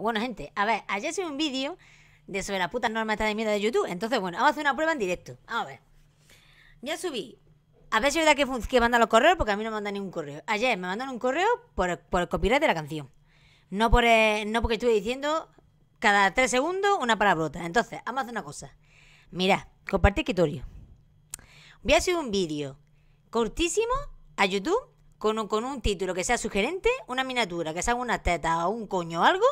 Bueno, gente, a ver, ayer subí un vídeo de sobre las putas normas de mierda de YouTube. Entonces, bueno, vamos a hacer una prueba en directo. Vamos a ver. Ya subí. A ver si es verdad que, que mandan los correos, porque a mí no me mandan ningún correo. Ayer me mandaron un correo por, por el copyright de la canción. No, por, no porque estuve diciendo cada tres segundos una palabrota. Entonces, vamos a hacer una cosa. Mirad, compartí escritorio. Voy a subir un vídeo cortísimo a YouTube con un, con un título que sea sugerente, una miniatura, que sea una teta o un coño o algo.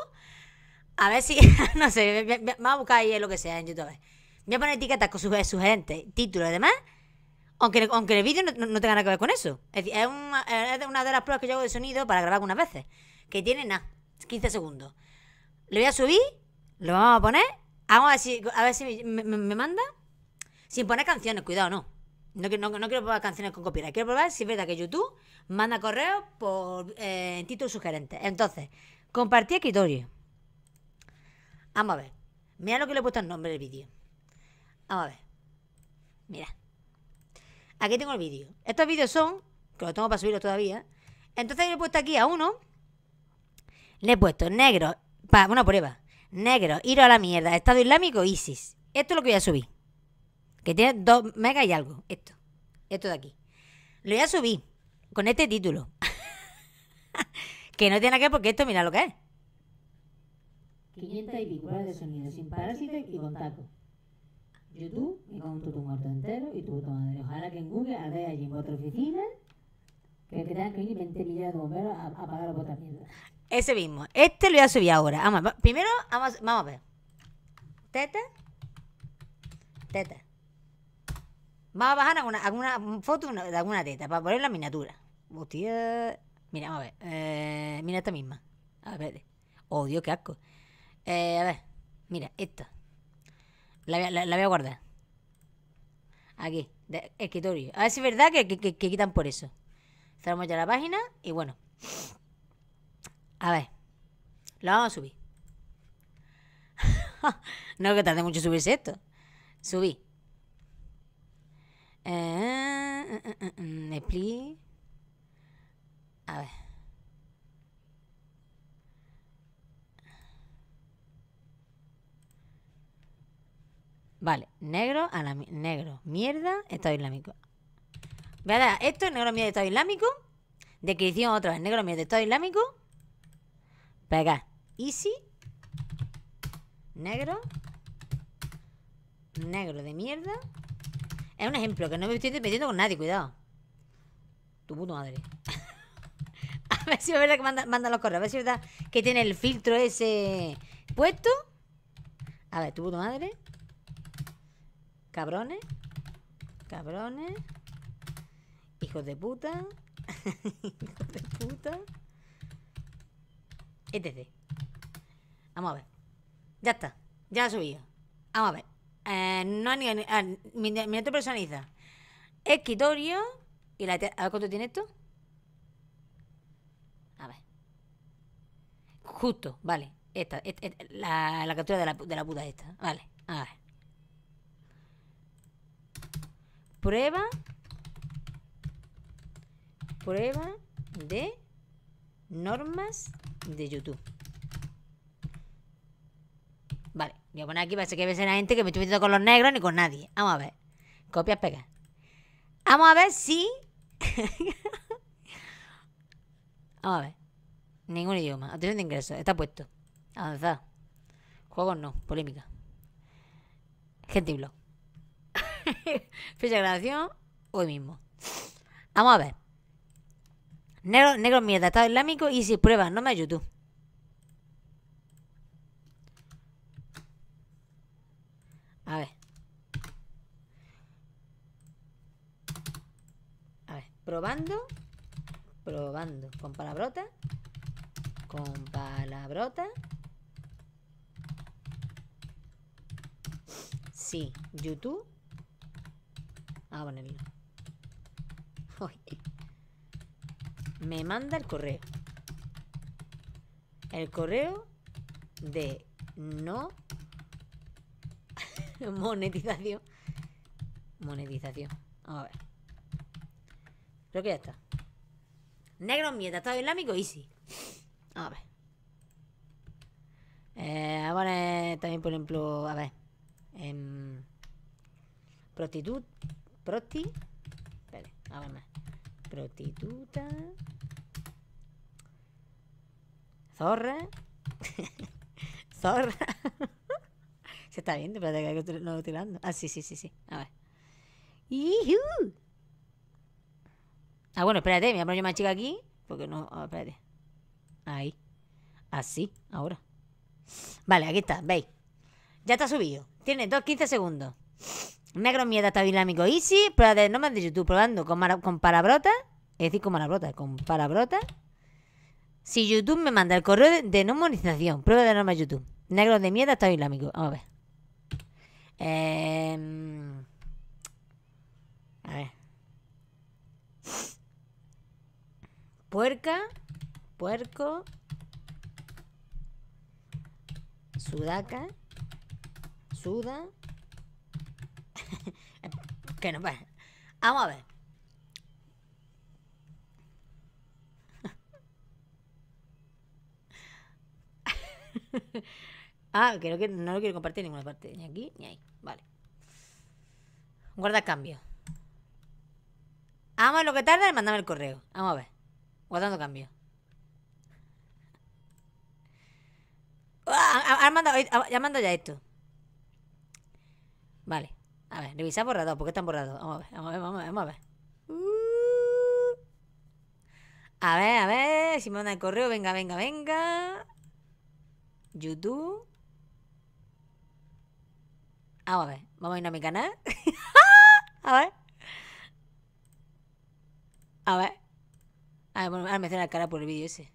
A ver si, no sé, vamos a buscar ahí lo que sea en YouTube. Voy a poner etiquetas con sugerente, título y demás. Aunque, aunque el vídeo no, tenga nada que ver con eso. Es, decir, es, una, de las pruebas que yo hago de sonido para grabar algunas veces. Que tiene nada, 15 segundos. Le voy a subir, lo vamos a poner. a ver si, a ver si me manda. Sin poner canciones, cuidado, no. No, quiero probar canciones con copyright, quiero probar si es verdad que YouTube manda correos por eh, títulos sugerentes. Entonces, compartí escritorio. Vamos a ver. Mira lo que le he puesto el nombre del vídeo. Vamos a ver. Mira. Aquí tengo el vídeo. Estos vídeos son, que los tengo para subirlos todavía. Entonces le he puesto aquí a uno. Le he puesto negro, para una prueba. Negro, ir a la mierda, Estado Islámico, ISIS. Esto es lo que voy a subir que tiene 2 megas y algo. Esto, esto de aquí. Lo voy a subir con este título. que no tiene que ver porque esto, mira lo que es. 500 y pico de sonido sin parásito y con taco. YouTube y con tu muerto entero y tu botón. de Ojalá que en Google ver allí en otra oficina que tengan que venir 20 millones de bomberos a, pagar vuestra mierda. Ese mismo. Este lo voy a subir ahora. Vamos, primero vamos, vamos a ver. Teta. Teta. Vamos a bajar alguna, foto de alguna teta para poner la miniatura. Hostia. Mira, vamos a ver. Eh, mira esta misma. A ver, Oh, Dios, qué asco. Eh, a ver. Mira, esta. La, voy a guardar. Aquí, escritorio. A ver si es verdad que, quitan por eso. Cerramos ya la página y bueno. A ver. La vamos a subir. no que tarde mucho subirse esto. Subí. Mm, mm, mm, a ver. Vale, negro a la negro, mierda, Estado Islámico. Voy a dar esto, negro mierda, Estado Islámico. Descripción otra vez, negro mierda, Estado Islámico. Pega, Easy. Negro. Negro de mierda. Es un ejemplo, que no me estoy metiendo con nadie, cuidado. Tu puta madre. a ver si es verdad que manda, los correos. A ver si es verdad que tiene el filtro ese puesto. A ver, tu puta madre. Cabrones. Cabrones. Hijos de puta. Hijos de puta. Etc. Vamos a ver. Ya está. Ya ha subido. Vamos a ver. Eh, no ni... ah, personaliza. Escritorio. ¿Y la a ver cuánto tiene esto? A ver. Justo, vale. la, la, captura de la, de la puta esta. Vale, a ver. Prueba. Prueba de normas de YouTube. Vale, voy a poner aquí para que vea la gente que me estoy metiendo con los negros ni con nadie. Vamos a ver. Copias, pega Vamos a ver si... Vamos a ver. Ningún idioma. Atención de ingreso. Está puesto. Avanzado. Juegos no. Polémica. Gente y blog. Fecha de grabación. Hoy mismo. Vamos a ver. Negro, negro mierda. Estado Islámico y si pruebas. No me YouTube. Probando. Probando. Con palabrota. Con palabrota. Sí, YouTube. Ah, a Me manda el correo. El correo de no monetización. Monetización. A ver. Creo que ya está. Negro, mierda, Estado Islámico, easy. A ver. Eh, ver también, por ejemplo, a ver. Prostituta. Em, prostituta. Proti. a ver más. Prostituta. Zorra. Zorra. Se está viendo, espérate que no lo estoy Ah, sí, sí, sí, sí. A ver. ¡Yuhu! Ah, bueno, espérate, voy a poner más chica aquí. Porque no. Ah, espérate. Ahí. Así, ahora. Vale, aquí está, veis. Ya está subido. Tiene 2, 15 segundos. Negro mierda está dinámico easy. Prueba de normas de YouTube. Probando con, con parabrota. Es decir, con parabrota. Con parabrota. Si YouTube me manda el correo de, de no monetización. Prueba de norma YouTube. Negro de mierda está islámico. Vamos a ver. Em, a ver. Puerca, puerco, sudaca, suda. que no pasa. Vamos a ver. ah, creo que no lo quiero compartir en ninguna parte. Ni aquí, ni ahí. Vale. Guarda cambio. Vamos a lo que tarda en mandame el correo. Vamos a ver. Guardando cambio. Ah, ah, ya mando ya esto. Vale. A ver, revisar borrado. ¿Por qué están borrados? Vamos a ver, vamos a ver, vamos a ver. Uh. a ver. A ver, si me manda el correo, venga, venga, venga. YouTube. Vamos a ver, vamos a ir a mi canal. a ver. A ver. Ah, bueno, ahora me hace la cara por el vídeo ese.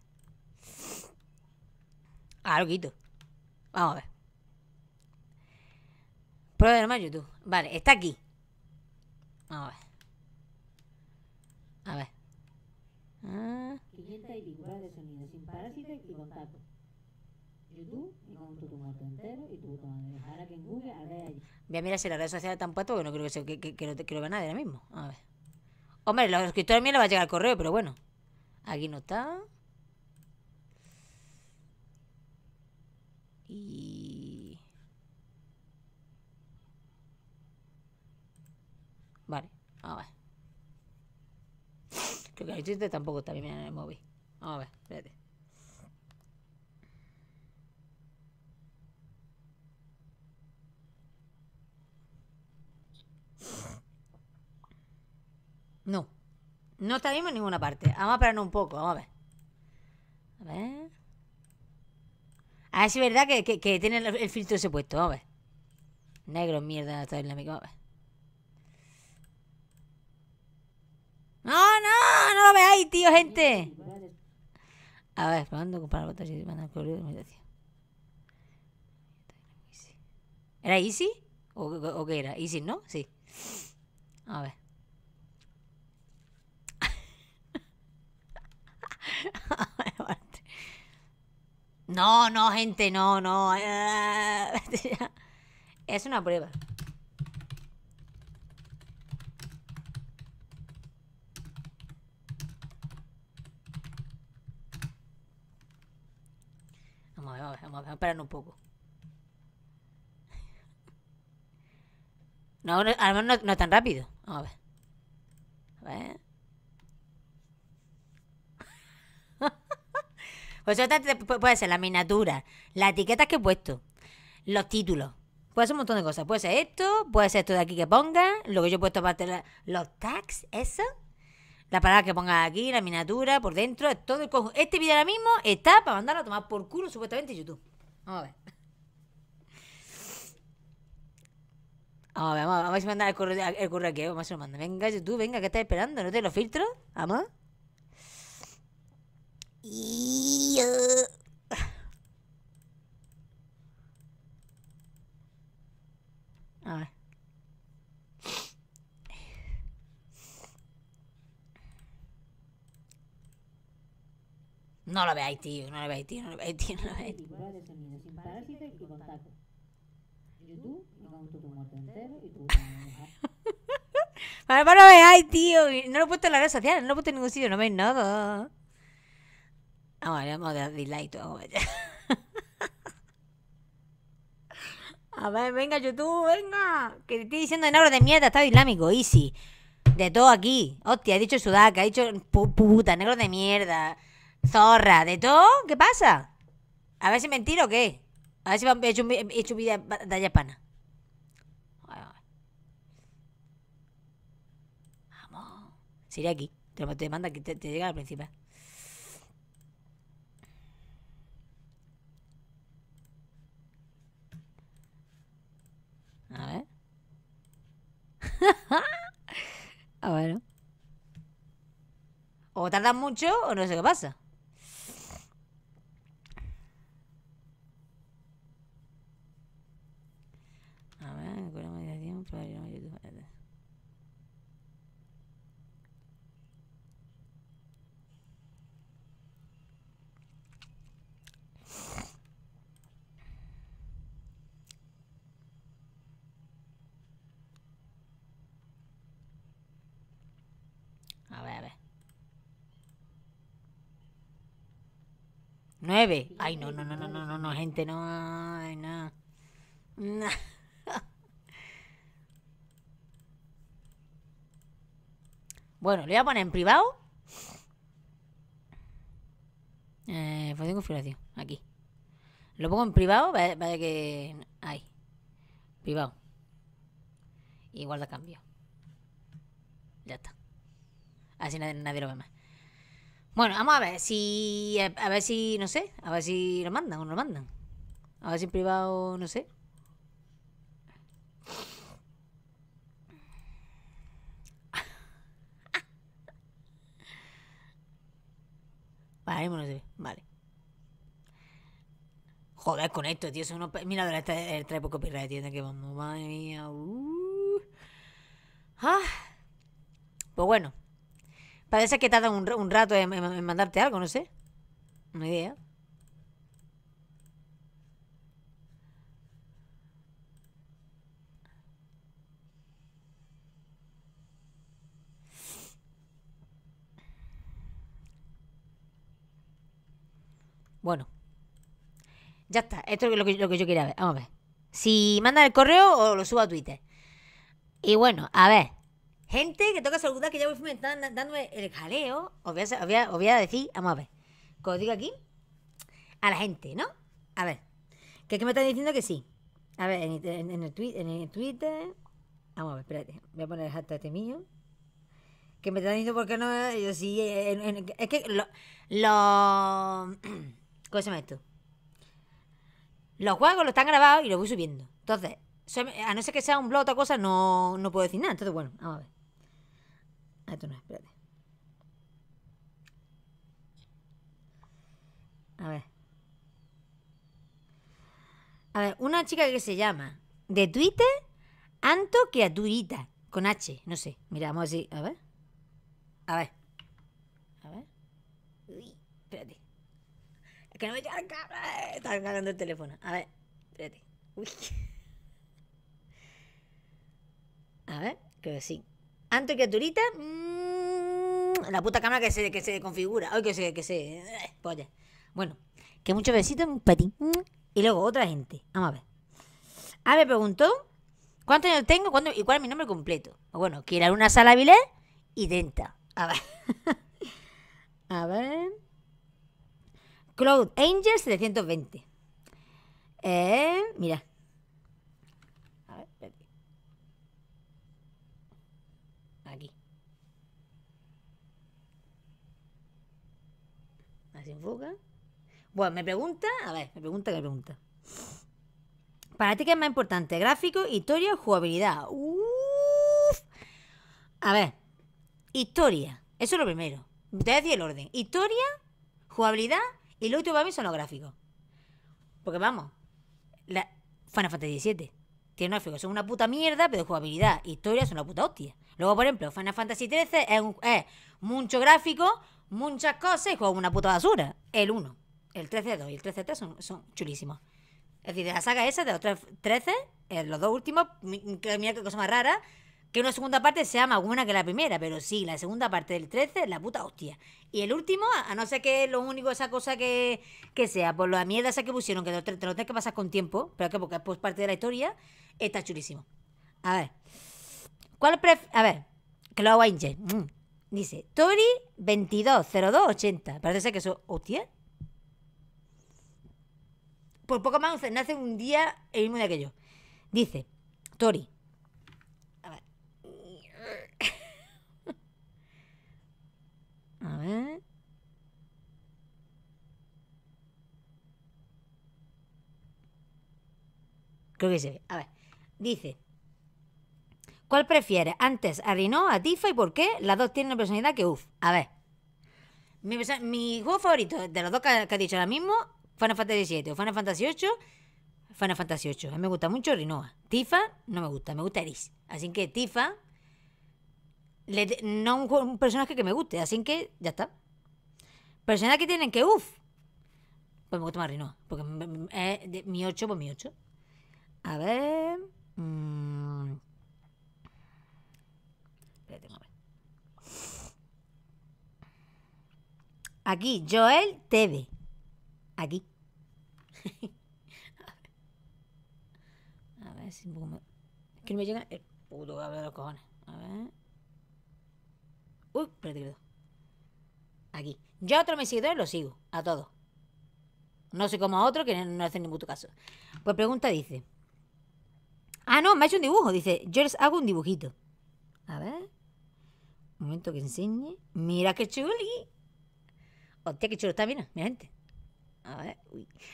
Ah, lo quito. Vamos a ver. Prueba de nomás, YouTube. Vale, está aquí. Vamos a ver. A ver. Ah. 500 y de sonido sin parásitos y contacto. YouTube y con tu tomate entero y tu botón de Ahora que en Google, a ver allí. Voy a mirar si la red social tan puesto que no creo que, sea que, que, que, lo, que lo vea nadie ahora mismo. A ver. Hombre, los escritores míos les va a llegar el correo, pero bueno. Aquí no está. Y... Vale, a ver. Creo que el chiste tampoco está bien en el móvil. Vamos a ver, espérate. No. No está bien en ninguna parte. Vamos a pararnos un poco, vamos a ver. A ver. A ver si es verdad que, que, tiene el, filtro ese puesto, vamos a ver. Negro, mierda, está islámico, vamos a ver. No, no, no lo veáis, tío, gente. A ver, probando para la y van a correr de ¿Era Easy? ¿O, ¿O qué era? Easy, ¿no? Sí. A ver. no, no, gente, no, no. es una prueba. Vamos a ver, vamos a ver, vamos a un poco. No, no, no, no tan rápido. Vamos a ver. A ver. Pues puede ser la miniatura, las etiquetas que he puesto, los títulos. Puede ser un montón de cosas. Puede ser esto, puede ser esto de aquí que ponga, lo que yo he puesto aparte, los tags, eso. La palabra que ponga aquí, la miniatura, por dentro, todo el conjunto. Este video ahora mismo está para mandarlo a tomar por culo, supuestamente, YouTube. Vamos a ver. Vamos a ver, vamos a mandar el correo, aquí. Vamos a mandar Venga, YouTube, venga, ¿qué estás esperando? ¿No te lo filtro? Vamos. Y... Uh. No lo veáis, tío, no lo veáis, tío, no lo veáis, tío, no lo veáis. Tío. Pues no lo veáis, tío. No lo he puesto en la red social, no lo he puesto en ningún sitio, no veis nada hablamos de Delight A ver, venga, YouTube, venga. Que te estoy diciendo de negro de mierda, Estado Islámico, easy. De todo aquí. Hostia, he dicho sudaca, he dicho puta, negro de mierda, zorra, de todo. ¿Qué pasa? A ver si mentira o qué. A ver si he hecho, un hecho vida de hispana. Vamos. Sería aquí. Te, te manda que te, llega al principio. A ver. A ver. Ah, o tardan mucho o no sé qué pasa. A ver, con la mediación, pero Ay, no, no, no, no, no, no, gente, no, ay, no. Bueno, lo voy a poner en privado. Eh, configuración, pues aquí. Lo pongo en privado, para que... Ahí. Privado. Igual da cambio. Ya está. Así nadie lo ve más. Bueno, vamos a ver si. A, ver si, no sé. A ver si lo mandan o no lo mandan. A ver si en privado, no sé. Vale, bueno se ve. Vale. Joder, con esto, tío. Son unos... Mira, este, el está el trapo copyright, tío. Que vamos, madre mía. Uh. Ah. Pues bueno. Parece que tardan un, un rato en, mandarte algo, no sé. No idea. Bueno. Ya está. Esto es lo que, yo quería ver. Vamos a ver. Si manda el correo o lo subo a Twitter. Y bueno, a ver. Gente que toca que saludar, que ya voy están dándome el jaleo. Os voy, a, decir, vamos a ver. Como digo aquí, a la gente, ¿no? A ver. Que es que me están diciendo que sí. A ver, en, el, en el, Twitter. Vamos a ver, espérate. Voy a poner el hashtag este mío. Que me están diciendo por qué no. Eh, yo sí. Eh, es que los. ¿Cómo se llama esto? Los juegos los están grabados y los voy subiendo. Entonces, a no ser que sea un blog o otra cosa, no, no puedo decir nada. Entonces, bueno, vamos a ver esto ah, no, espérate. A ver. A ver, una chica que se llama de Twitter Anto que Criaturita. Con H, no sé. Miramos así. A ver. A ver. A ver. Uy, espérate. Es que no me llega la eh, Está cargando el teléfono. A ver. Espérate. Uy. A ver, creo que sí. Anto criaturita. Mmm, la puta cámara que se, que se configura. hoy que se. Que se eh, Bueno, que muchos besitos, un patín. Mm, y luego otra gente. Vamos a ver. A ah, me preguntó. ¿Cuántos años tengo? ¿Y cuál es mi nombre completo? Bueno, quiero una sala vilé y denta. A ver. a ver. Cloud Angel 720. Eh, mira. Bueno, me pregunta, a ver, me pregunta, ¿qué pregunta? Para ti, ¿qué es más importante? ¿Gráfico, historia jugabilidad? A ver, historia. Eso es lo primero. Te voy el orden. Historia, jugabilidad y lo último para mí son los gráficos. Porque vamos, la Final Fantasy VII tiene gráficos, son una puta mierda, pero jugabilidad, historia es una puta hostia. Luego, por ejemplo, Final Fantasy XIII es, es mucho gráfico, muchas cosas y juego una puta basura. El 1, el 13-2 y el 13-3 son, son chulísimos. Es decir, de la saga esa, de los 13, eh, los dos últimos, que mira que cosa más rara, que una segunda parte sea más buena que la primera, pero sí, la segunda parte del 13 es la puta hostia. Y el último, a no ser que lo único, esa cosa que, que sea, por la mierda esa que pusieron, que te lo que pasar con tiempo, pero que porque es pues parte de la historia, está chulísimo. A ver, ¿cuál pref... A ver, que lo hago a Inge. Mm. Dice, Tori 220280. Parece ser que eso. ¡Hostia! Por poco más nace un día el mismo día que yo. Dice, Tori. A ver. A ver. Creo que se ve. A ver. Dice. ¿Cuál prefieres? Antes a Rinoa, a Tifa y por qué las dos tienen una personalidad que uff. A ver. Mi, juego favorito de los dos que, has dicho ahora mismo, Final Fantasy VII o Final Fantasy VIII, Final Fantasy VIII. A mí me gusta mucho Rinoa. Tifa no me gusta, me gusta Eris. Así que Tifa no un, un, personaje que me guste, así que ya está. Personalidad que tienen que uff. Pues me gusta más Rinoa, porque es mi 8, por pues mi 8. A ver... Mm, Aquí, Joel TV. Aquí. A ver si me... Es que no me llega el puto cable de los cojones. A ver. Uy, perdido. Aquí. Yo a otros mis seguidores los sigo. A todos. No sé cómo a otros que no hacen ningún caso. Pues pregunta dice. Ah, no, me ha hecho un dibujo. Dice, yo les hago un dibujito. A ver. Un momento que enseñe. Mira qué chuli. Hostia, qué chulo está, mira, mi gente. A ver.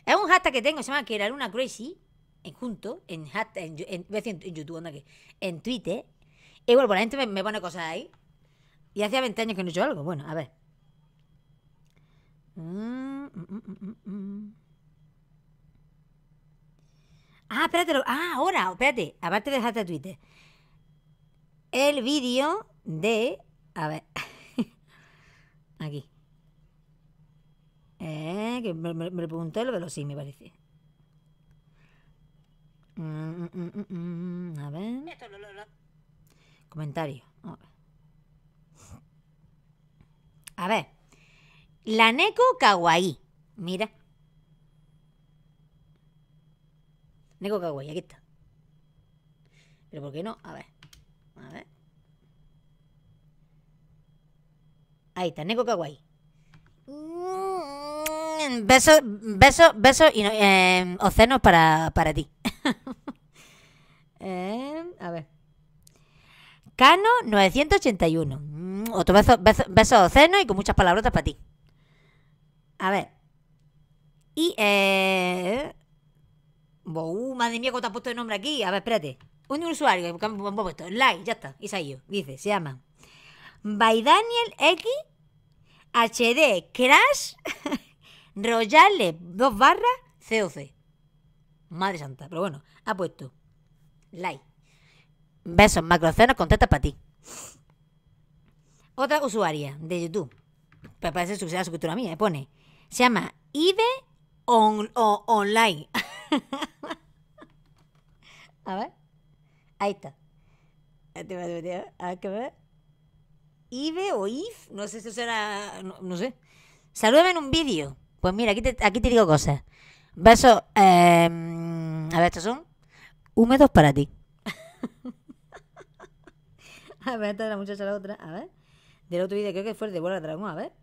Es un hashtag que tengo, se llama que era Luna Crazy. En junto, en, hashtag, en, YouTube, anda que. En Twitter. Y bueno, pues la gente me, pone cosas ahí. Y hacía 20 años que no he hecho algo. Bueno, a ver. Mm, mm, mm, ah, espérate. ah, ahora, espérate. Aparte de hashtag Twitter. El vídeo de. A ver. Aquí. Eh, que me, me, pregunté lo de los sí, me parece. Mm, mm, mm, a ver. Comentario. A ver. a ver. La Neko Kawaii. Mira. Neko Kawaii, aquí está. Pero ¿por qué no? A ver. A ver. Ahí está, Neko Kawaii besos, besos, besos y eh, em, ocenos para, para ti. Em, a ver. Cano 981. Mm, otro beso, beso, beso oceno y con muchas palabrotas para ti. A ver. Y, eh... Uh, madre mía, te has puesto el nombre aquí? A ver, espérate. Un usuario un Like, ya está. yo. Dice, se llama. By Daniel X HD Crash Royale 2 barra COC. Madre santa, pero bueno, ha puesto like. Besos macrocenos contesta para ti. Otra usuaria de YouTube. Pero pues parece su, su cultura mía, eh, pone. Se llama Ibe on, Online. a ver. Ahí está. Este a ver. IBE o IF. No sé si será. No, sé. Saludame en un vídeo. Pues mira, aquí te, aquí te digo cosas. Besos. Em, a ver, estos son húmedos para ti. a ver, esta de la muchacha la otra, a ver. Del otro vídeo creo que fue el de Bola Dragón, a ver.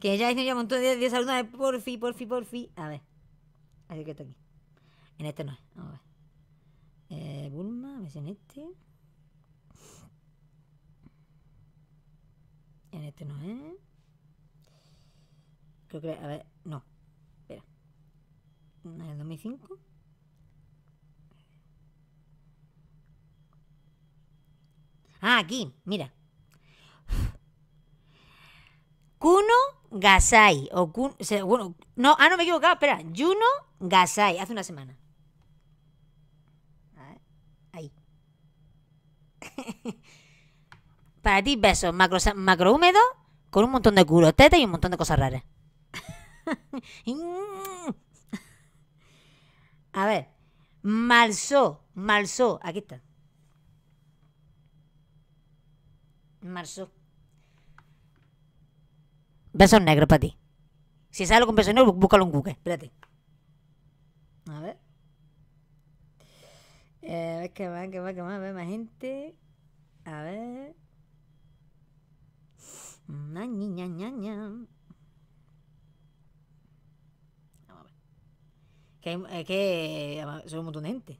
Que ya hizo ya un montón de Por fin, por fin, por fin. A ver. Así que está aquí. En este no es. a ver. Eh, Bulma, a ver si en este. En este no es. Creo que, a ver, no. Espera. ¿En el 2005? Ah, aquí, mira. Kuno Gasai. O, no, ah, no me he equivocado, espera. Juno Gasai, hace una semana. ahí. Para ti, besos macro, macro con un montón de culoteta y un montón de cosas raras. Mm. A ver, Malzó, Malzó, aquí está. Malzó. Besos negros para ti. Si sale con beso negro búscalo en Google. Espérate. A ver. Eh, a ver qué más, qué más, qué más. A ver más gente. A ver. Na, niña, ña, ña. que, hay, eh, que son eh, un montón de gente.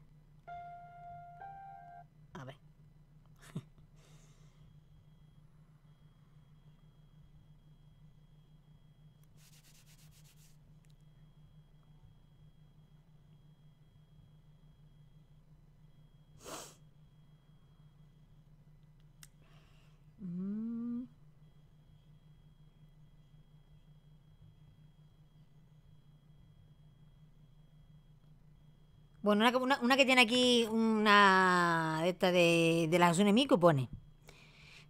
Bueno, una, que tiene aquí una de esta de, de las Zone pone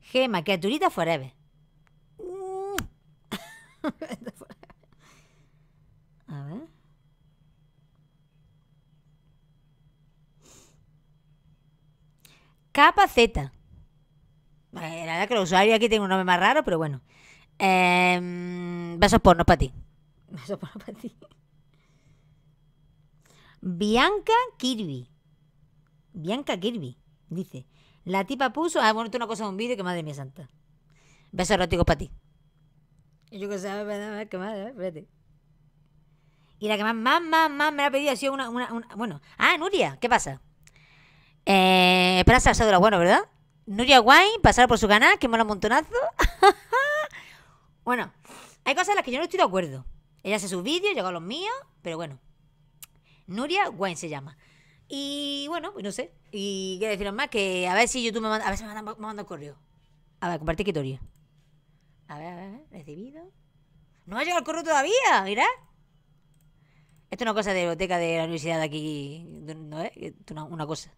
Gema, criaturita forever. Mm. A ver. Z. Eh, la verdad que los usuarios aquí tengo un nombre más raro, pero bueno. Eh, besos porno para ti. Besos porno para ti. Bianca Kirby. Bianca Kirby, dice. La tipa puso. Ah, bueno, una cosa en un vídeo que madre mía santa. Besos eróticos para ti. Y yo que sabía, que madre, ¿eh? espérate. Y la que más, más, más, más me la ha pedido ha sido una, Bueno. Ah, Nuria, ¿qué pasa? Eh, de la bueno, ¿verdad? Nuria Guay, pasar por su canal, que mola un montonazo. bueno, hay cosas en las que yo no estoy de acuerdo. Ella hace sus vídeos, Yo a los míos, pero bueno. Nuria Wine se llama. Y bueno, pues no sé. Y qué deciros más, que a ver si YouTube me manda, a ver si me manda, me correo. A ver, compartir que A ver, a ver, a ver, recibido. No ha llegado el correo todavía, mira. Esto es una cosa de biblioteca de la universidad de aquí, ¿no es? Una, cosa.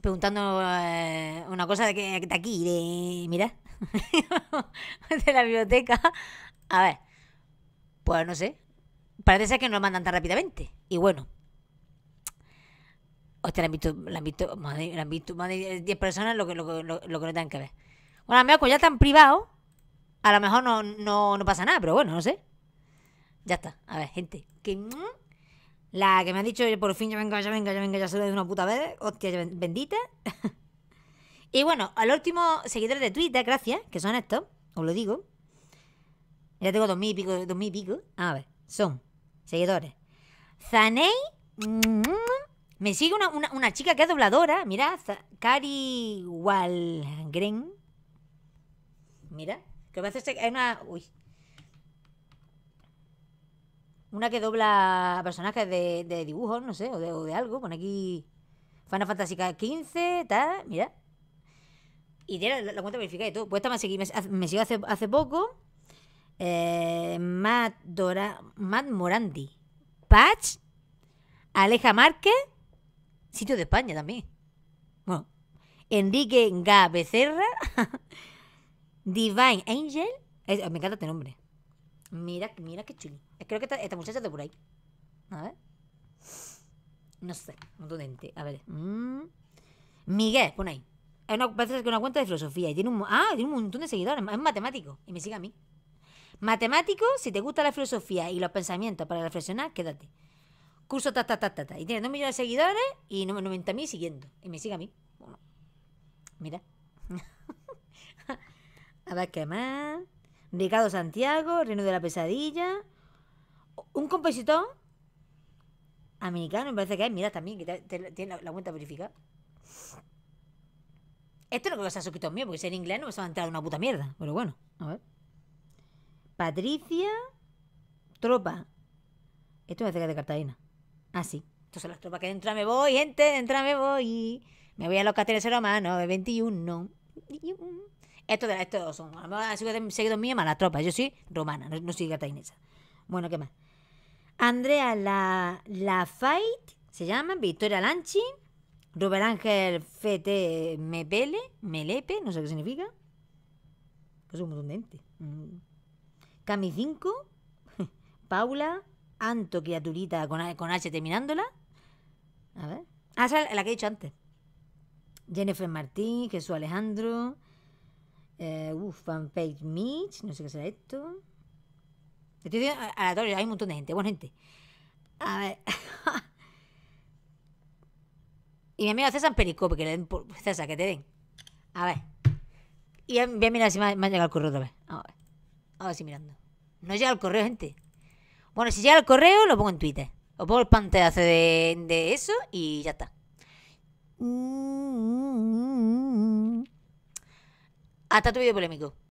Preguntando eh, una cosa de, que, de aquí, de... Mira. de la biblioteca. A ver. Pues no sé, parece ser que no lo mandan tan rápidamente. Y bueno. Hostia, la han visto, más de 10 personas lo que, lo, lo no tienen que ver. Bueno, a lo mejor pues ya están privados. a lo mejor no, no, no pasa nada, pero bueno, no sé. Ya está. A ver, gente. Que... Mm, la que me ha dicho, por fin, ya venga, ya venga, ya venga, ya se lo de una puta vez. Hostia, bendita. y bueno, al último seguidor de Twitter, gracias, que son estos, os lo digo. Ya tengo dos mil y pico, dos mil y pico. A ver, son seguidores. Zanei. Mm, me sigue una, una, una, chica que es dobladora. Mira, Cari Walgren. Mira, que a que es una. Uy. Una que dobla personajes de, de dibujos, no sé, o de, o de algo. Pone aquí Final Fantasy 15, tal, mira. Y tiene la, cuenta verificada y todo. Pues esta me, sigue me, hace, hace poco. Eh, Matt, Morandi, Patch, Aleja Márquez, sitio de España también. Bueno, Enrique Ga Divine Angel, me encanta este nombre. Mira, mira qué chulo. Creo que esta, muchacha está por ahí. A ver. No sé, un dudente. A ver. Mm. Miguel, pon ahí. parece que una cuenta de filosofía y tiene un, ah, tiene un montón de seguidores. Es matemático y me sigue a mí. Matemático, si te gusta la filosofía y los pensamientos para reflexionar, quédate. Curso ta, ta, ta, ta, ta. Y tiene 2 millones de seguidores y 90.000 siguiendo. Y me sigue a mí. mira. a ver qué más. Ricardo Santiago, Reino de la Pesadilla. Un compositor americano, me parece que es. Mira también, que tiene la, cuenta verificada. Esto no creo que sea suscrito mío, porque si en inglés no me a entrar una puta mierda. Pero bueno, a ver. Patricia Tropa. Esto me es de Cartagena. Ah, sí. Entonces las tropas que entra me voy, gente, dentro me voy. Me voy a los carteles romanos de 21. Esto de estos son, a lo mejor seguidos míos, más las tropas. Yo soy romana, no, soy cartaginesa. Bueno, ¿qué más? Andrea La, la Fight, se llama. Victoria Lanchi, Robert Ángel Fete Mepele, Melepe, no sé qué significa. Pues es un montón de gente. Mm. Cami 5, Paula, Anto, criaturita con, H terminándola. A ver. Ah, esa es la que he dicho antes. Jennifer Martín, Jesús Alejandro, eh, Fanpage Mitch, no sé qué será esto. Estoy diciendo aleatorio, hay un montón de gente. Buena gente. A ver. y mi amiga César Pericope, que le den por César, que te den. A ver. Y voy a mirar si me ha, llegado el correo otra vez. A ver. Ahora sí mirando. No llega el correo, gente. Bueno, si llega el correo, lo pongo en Twitter. O pongo el pantallazo de eso y ya está. Mm, mm, mm, Hasta tu vídeo polémico.